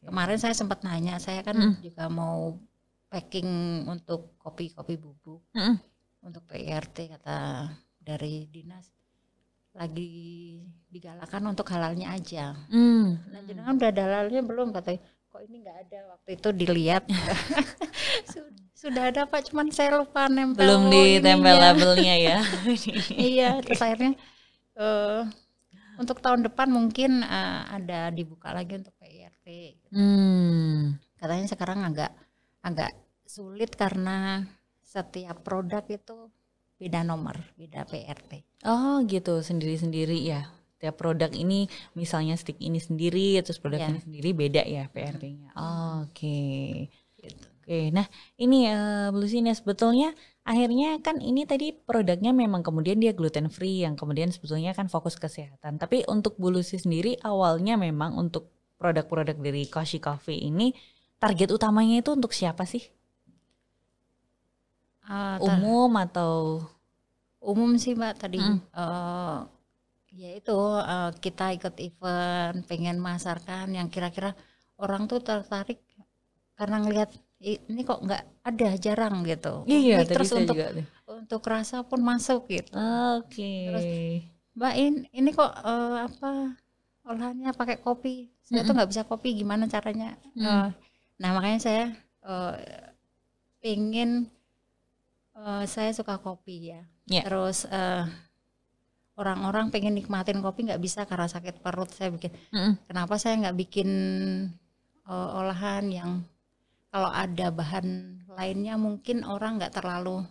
Kemarin saya sempat nanya, saya kan mm. juga mau packing untuk kopi-kopi bubuk mm -hmm. untuk PRT kata dari dinas lagi digalakan untuk halalnya aja. Mm. Nah, jenengan udah ada halalnya belum katanya? Kok ini nggak ada waktu itu dilihat. Sudah ada Pak, cuman saya lupa nempel. Belum di tempel labelnya ya. iya, terus akhirnya uh, untuk tahun depan mungkin uh, ada dibuka lagi untuk PRT. Mm. Katanya sekarang agak agak sulit karena setiap produk itu beda nomor, beda PRT. Oh gitu, sendiri-sendiri ya. Setiap produk ini misalnya stick ini sendiri, terus produk yeah. ini sendiri beda ya PRT-nya. Hmm. Oh, Oke. Okay. Gitu. Oke, okay. nah ini uh, sebetulnya akhirnya kan ini tadi produknya memang kemudian dia gluten free yang kemudian sebetulnya kan fokus kesehatan. Tapi untuk Bu sendiri awalnya memang untuk produk-produk dari Koshi Coffee ini target utamanya itu untuk siapa sih? Uh, umum atau umum sih mbak tadi mm. uh, ya itu uh, kita ikut event pengen masarkan yang kira-kira orang tuh tertarik karena ngelihat ini kok nggak ada jarang gitu iya, iya, terus untuk juga. untuk rasa pun masuk gitu oke okay. mbak In ini kok uh, apa olahannya pakai kopi saya mm -hmm. tuh nggak bisa kopi gimana caranya mm. uh, Nah makanya saya uh, eh, pengen uh, eh, saya suka kopi ya. Yeah. Terus orang eh, orang-orang pengen nikmatin kopi nggak bisa karena sakit perut saya bikin. Mm -hmm. Kenapa saya nggak bikin uh, olahan yang kalau ada bahan lainnya mungkin orang nggak terlalu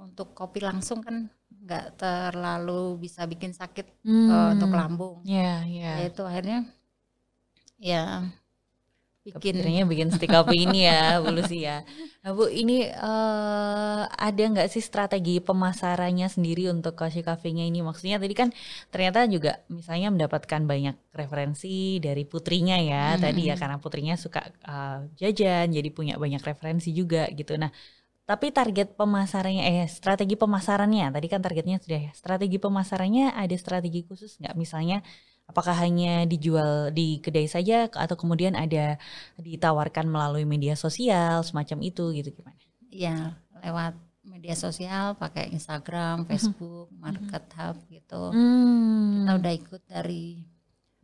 untuk kopi langsung kan nggak terlalu bisa bikin sakit mm. uh, untuk hmm. lambung. Iya, yeah, iya. Itu akhirnya ya bikin akhirnya bikin stick up ini ya Bu Lucia. ya. Nah, Bu ini uh, ada nggak sih strategi pemasarannya sendiri untuk Koshi Cafe-nya ini? Maksudnya tadi kan ternyata juga misalnya mendapatkan banyak referensi dari putrinya ya hmm. tadi ya karena putrinya suka uh, jajan jadi punya banyak referensi juga gitu. Nah tapi target pemasarannya eh strategi pemasarannya tadi kan targetnya sudah ya strategi pemasarannya ada strategi khusus nggak misalnya Apakah hanya dijual di kedai saja atau kemudian ada ditawarkan melalui media sosial semacam itu gitu gimana? Iya, lewat media sosial pakai Instagram, mm-hmm. Facebook, -hmm. Market Hub gitu. Hmm. Kita udah ikut dari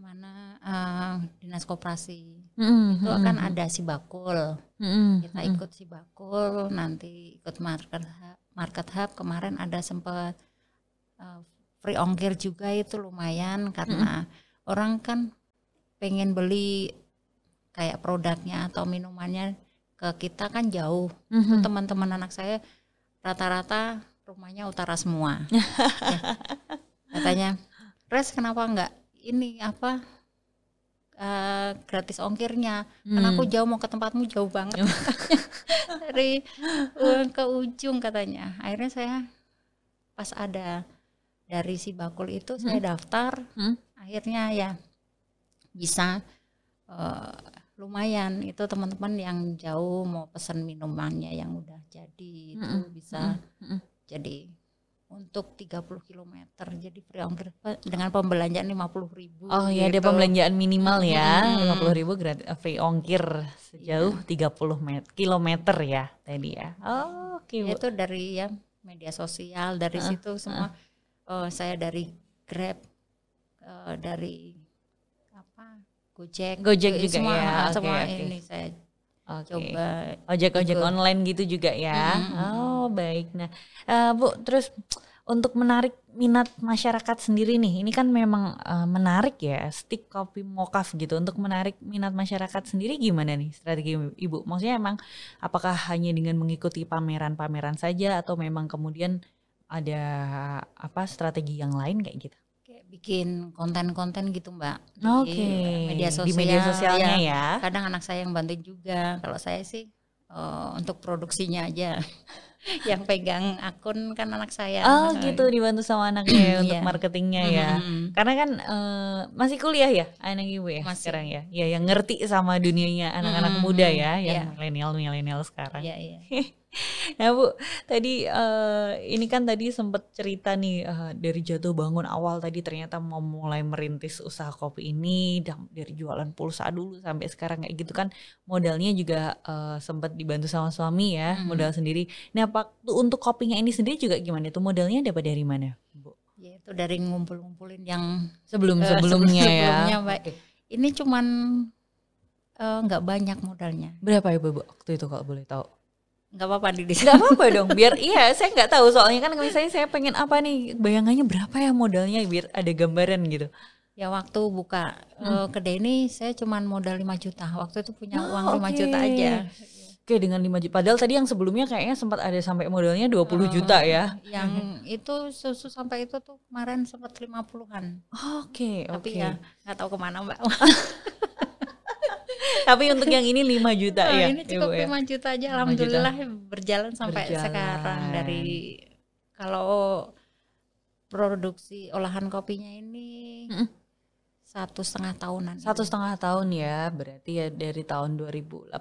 mana uh, dinas koperasi mm -hmm. itu mm-hmm. akan ada si bakul mm -hmm. kita mm-hmm. ikut si bakul nanti ikut market hub, market hub kemarin ada sempat uh, eh, free ongkir juga itu lumayan karena hmm. orang kan pengen beli kayak produknya atau minumannya ke kita kan jauh. Mm-hmm. Teman-teman anak saya rata-rata rumahnya utara semua. ya. Katanya, "Res, kenapa enggak ini apa uh, gratis ongkirnya? hmm. Karena aku mm. jauh mau ke tempatmu jauh banget." Dari uh, ke ujung katanya. Akhirnya saya pas ada dari si bakul itu hmm. saya daftar hmm. akhirnya ya bisa uh, lumayan itu teman-teman yang jauh mau pesan minumannya yang udah jadi -hmm. itu hmm, bisa hmm. -hmm. jadi untuk 30 km jadi free dengan pembelanjaan puluh ribu oh iya, gitu. ya ada pembelanjaan minimal ya hmm. hmm. puluh ribu gratis, eh, free ongkir sejauh yeah. 30 km kilometer ya tadi ya oh, okay. Iya, itu dari ya media sosial dari uh, situ semua uh oh saya dari Grab, uh, dari apa Gojek, Gojek juga semua, ya, semua okay. ini saya okay. coba ojek ojek online gitu juga ya. Mm hmm. Oh baik. Nah, uh, Bu, terus untuk menarik minat masyarakat sendiri nih, ini kan memang uh, menarik ya, stick kopi mokaf gitu. Untuk menarik minat masyarakat sendiri gimana nih strategi Ibu? Maksudnya emang apakah hanya dengan mengikuti pameran-pameran saja atau memang kemudian ada apa strategi yang lain kayak gitu? Kayak bikin konten-konten gitu mbak okay. di media sosial. Di media sosialnya ya, ya. Kadang anak saya yang bantuin juga. Kalau saya sih uh, untuk produksinya aja. yang pegang akun kan anak saya. Oh gitu dibantu sama anaknya iya. untuk yeah. marketingnya ya. Mm-hmm. Karena kan uh, masih kuliah ya anak ibu ya masih. sekarang ya. Ya yang ngerti sama dunianya anak-anak mm-hmm. muda ya, yang yeah. milenial milenial sekarang. Yeah, iya. yeah. Nah Bu, tadi uh, ini kan tadi sempat cerita nih uh, dari jatuh bangun awal tadi ternyata mau mulai merintis usaha kopi ini dari jualan pulsa dulu sampai sekarang kayak gitu kan modalnya juga uh, eh, sempat dibantu sama suami ya hmm. modal sendiri. Nah apa untuk kopinya ini sendiri juga gimana itu modalnya dapat dari mana Bu? Ya itu dari ngumpul-ngumpulin yang sebelum sebelumnya uh, ya. sebelumnya ya. Mbak. Ini cuman nggak uh, banyak modalnya. Berapa ya Bu waktu itu kalau boleh tahu? Gak apa-apa di Gak apa-apa dong, biar iya saya nggak tahu soalnya kan misalnya saya pengen apa nih, bayangannya berapa ya modalnya biar ada gambaran gitu. Ya waktu buka hmm. uh, kedai ini saya cuma modal 5 juta. Waktu itu punya oh, uang okay. juta aja. Oke, okay, dengan 5 juta. Padahal tadi yang sebelumnya kayaknya sempat ada sampai modalnya 20 uh, eh, juta ya. Yang itu susu sampai itu tuh kemarin sempat 50-an. Oke, okay, oke. Okay. Tapi ya nggak tahu kemana Mbak. Tapi untuk yang ini 5 juta oh, ya. Ini cukup Ibu, ya? juta aja alhamdulillah juta. berjalan sampai berjalan. sekarang dari kalau produksi olahan kopinya ini satu setengah tahunan. Satu setengah tahun ya, berarti ya dari tahun 2018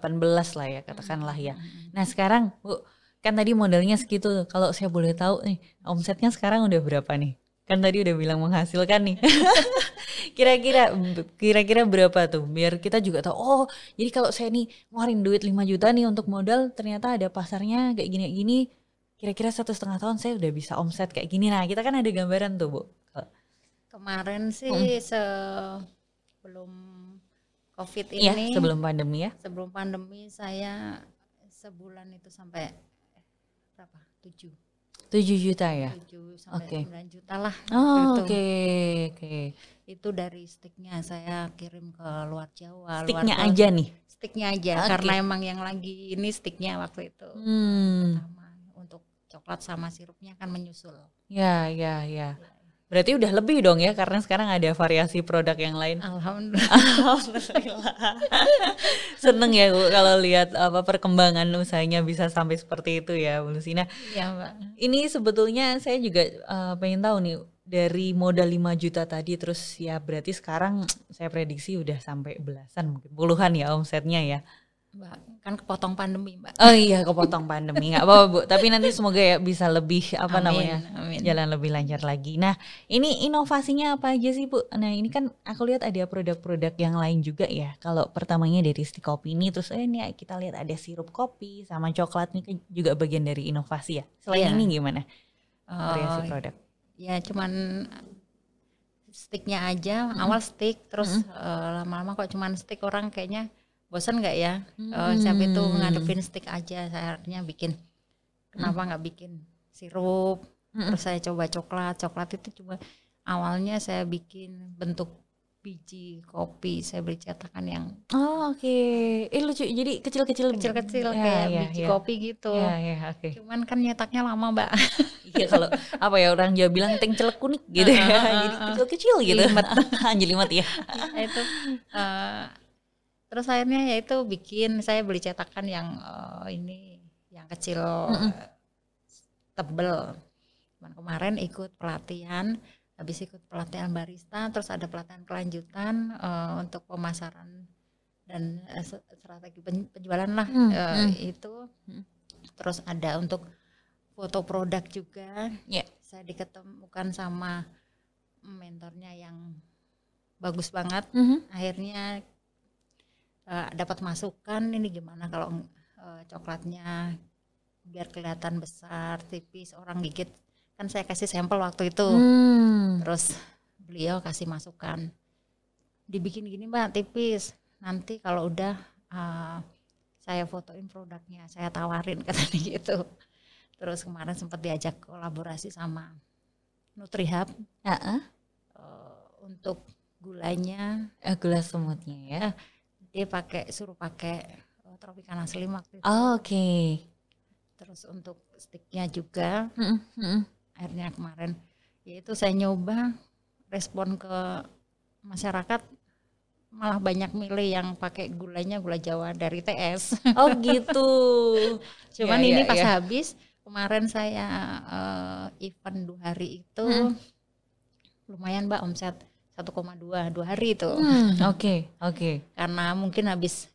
lah ya katakanlah ya. Nah sekarang Bu, kan tadi modalnya segitu. Kalau saya boleh tahu nih omsetnya sekarang udah berapa nih? Kan tadi udah bilang menghasilkan nih. Kira-kira kira-kira berapa tuh biar kita juga tahu. Oh, jadi kalau saya nih ngeluarin duit 5 juta nih untuk modal, ternyata ada pasarnya kayak gini kayak gini. Kira-kira satu setengah tahun saya udah bisa omset kayak gini. Nah, kita kan ada gambaran tuh, Bu. Kemarin sih hmm. sebelum COVID iya, ini. Ya, sebelum pandemi ya. Sebelum pandemi saya sebulan itu sampai berapa? tujuh 7 juta ya? 7 sampai okay. 9 juta lah. Oh, oke. Gitu. Oke. Okay, okay itu dari sticknya saya kirim ke luar Jawa. Sticknya luar aja nih. Sticknya aja okay. karena emang yang lagi ini sticknya waktu itu. Hmm. untuk coklat sama sirupnya akan menyusul. Ya, ya, ya. Berarti udah lebih dong ya karena sekarang ada variasi produk yang lain. Alhamdulillah. Alhamdulillah. Seneng ya Bu kalau lihat apa perkembangan usahanya bisa sampai seperti itu ya Bu Lusina. Iya, Mbak. Ini sebetulnya saya juga uh, pengen tahu nih dari modal 5 juta tadi terus ya berarti sekarang saya prediksi udah sampai belasan mungkin puluhan ya omsetnya ya. Mbak, kan kepotong pandemi, Mbak. Oh iya, kepotong pandemi. nggak apa-apa, Bu. Tapi nanti semoga ya bisa lebih apa amin, namanya? Amin. Jalan lebih lancar lagi. Nah, ini inovasinya apa aja sih, Bu? Nah, ini kan aku lihat ada produk-produk yang lain juga ya. Kalau pertamanya dari stick kopi ini terus eh ini kita lihat ada sirup kopi sama coklat ini kan juga bagian dari inovasi ya. Selain iya. ini gimana? Eh, Variasi produk ya cuman eh, sticknya aja hmm. awal stick terus hmm. uh, lama-lama kok cuman stick orang kayaknya bosan nggak ya eh, hmm. uh, siapa itu ngadepin stick aja saya bikin kenapa mm-hmm. nggak hmm. bikin sirup hmm. terus saya coba coklat coklat itu cuma awalnya saya bikin bentuk biji kopi saya beli cetakan yang oh oke okay. eh lucu jadi kecil-kecil kecil-kecil yeah, kayak yeah, biji yeah. kopi gitu ya, ya, okay. cuman kan nyetaknya lama mbak iya kalau apa ya orang Jawa bilang teng kunik gitu ya jadi kecil-kecil gitu anjir limat ya. ya itu uh, terus akhirnya ya itu bikin saya beli cetakan yang uh, ini yang kecil mm -mm. tebel cuman kemarin ikut pelatihan habis ikut pelatihan barista terus ada pelatihan kelanjutan uh, untuk pemasaran dan uh, strategi penjualan lah hmm, uh, hmm. itu hmm. terus ada untuk foto produk juga yeah. saya diketemukan sama mentornya yang bagus banget mm -hmm. akhirnya uh, dapat masukan ini gimana kalau uh, coklatnya biar kelihatan besar tipis orang gigit kan saya kasih sampel waktu itu hmm. terus beliau kasih masukan dibikin gini mbak tipis nanti kalau udah uh, saya fotoin produknya saya tawarin katanya gitu terus kemarin sempat diajak kolaborasi sama NutriHub uh -uh. Uh, untuk gulanya uh, gula semutnya ya eh, dia pakai suruh pakai uh, tropicana slim waktu itu oh, oke okay. terus untuk sticknya juga uh -uh akhirnya kemarin yaitu saya nyoba respon ke masyarakat malah banyak milih yang pakai gulanya gula Jawa dari TS. Oh gitu. Cuman yeah, ini yeah, pas yeah. habis kemarin saya uh, event dua hari itu hmm. lumayan mbak omset 1,2 dua hari itu. Hmm, oke hmm, oke. Okay, okay. Karena mungkin habis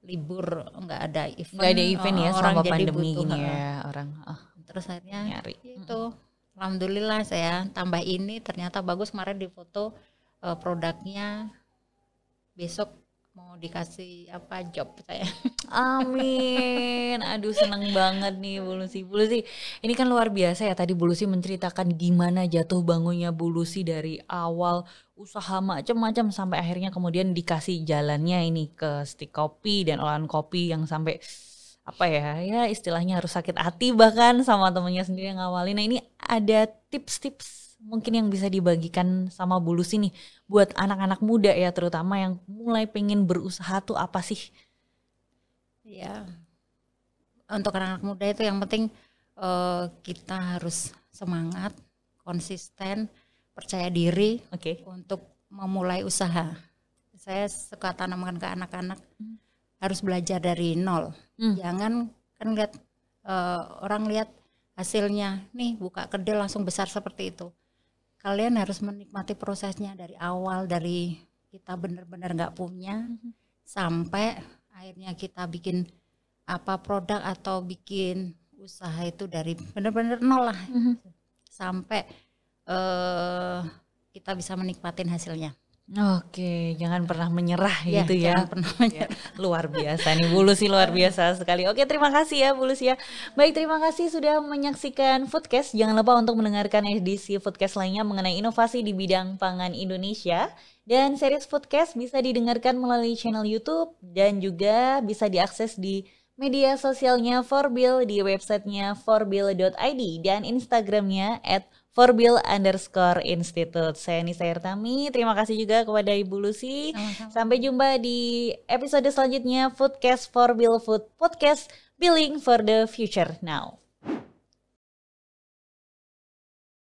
libur nggak ada event. Nggak ada event ya orang sama pandemi butuh, ini ya orang. Oh terus akhirnya nyari itu mm. alhamdulillah saya tambah ini ternyata bagus kemarin di foto uh, produknya besok mau dikasih apa job saya. Amin. Aduh seneng banget nih Bulusi. Bulusi, ini kan luar biasa ya tadi Bulusi menceritakan gimana jatuh bangunnya Bulusi dari awal usaha macam-macam sampai akhirnya kemudian dikasih jalannya ini ke stik kopi dan olahan kopi yang sampai apa ya ya istilahnya harus sakit hati bahkan sama temennya sendiri yang ngawalin nah ini ada tips-tips mungkin yang bisa dibagikan sama Bulus ini buat anak-anak muda ya terutama yang mulai pengen berusaha tuh apa sih ya untuk anak-anak muda itu yang penting uh, kita harus semangat konsisten percaya diri okay. untuk memulai usaha saya suka tanamkan ke anak-anak hmm harus belajar dari nol. Hmm. Jangan kan lihat uh, orang lihat hasilnya, nih buka kedai langsung besar seperti itu. Kalian harus menikmati prosesnya dari awal dari kita benar-benar nggak punya hmm. sampai akhirnya kita bikin apa produk atau bikin usaha itu dari benar-benar nol lah hmm. sampai uh, kita bisa menikmatin hasilnya. Oke, jangan pernah menyerah ya, gitu ya. Jangan pernah ya, menyerah. luar biasa nih Bu Lucy luar iya. biasa sekali. Oke, terima kasih ya Bu Lucy ya. Baik, terima kasih sudah menyaksikan Foodcast. Jangan lupa untuk mendengarkan edisi Foodcast lainnya mengenai inovasi di bidang pangan Indonesia. Dan series Foodcast bisa didengarkan melalui channel YouTube dan juga bisa diakses di media sosialnya Forbill di websitenya forbill.id dan Instagramnya at Forbill underscore Institute. Saya Nisa Irtami, terima kasih juga kepada Ibu Lucy. Sama-sama. Sampai jumpa di episode selanjutnya Foodcast Bill Food Podcast Billing for the Future Now.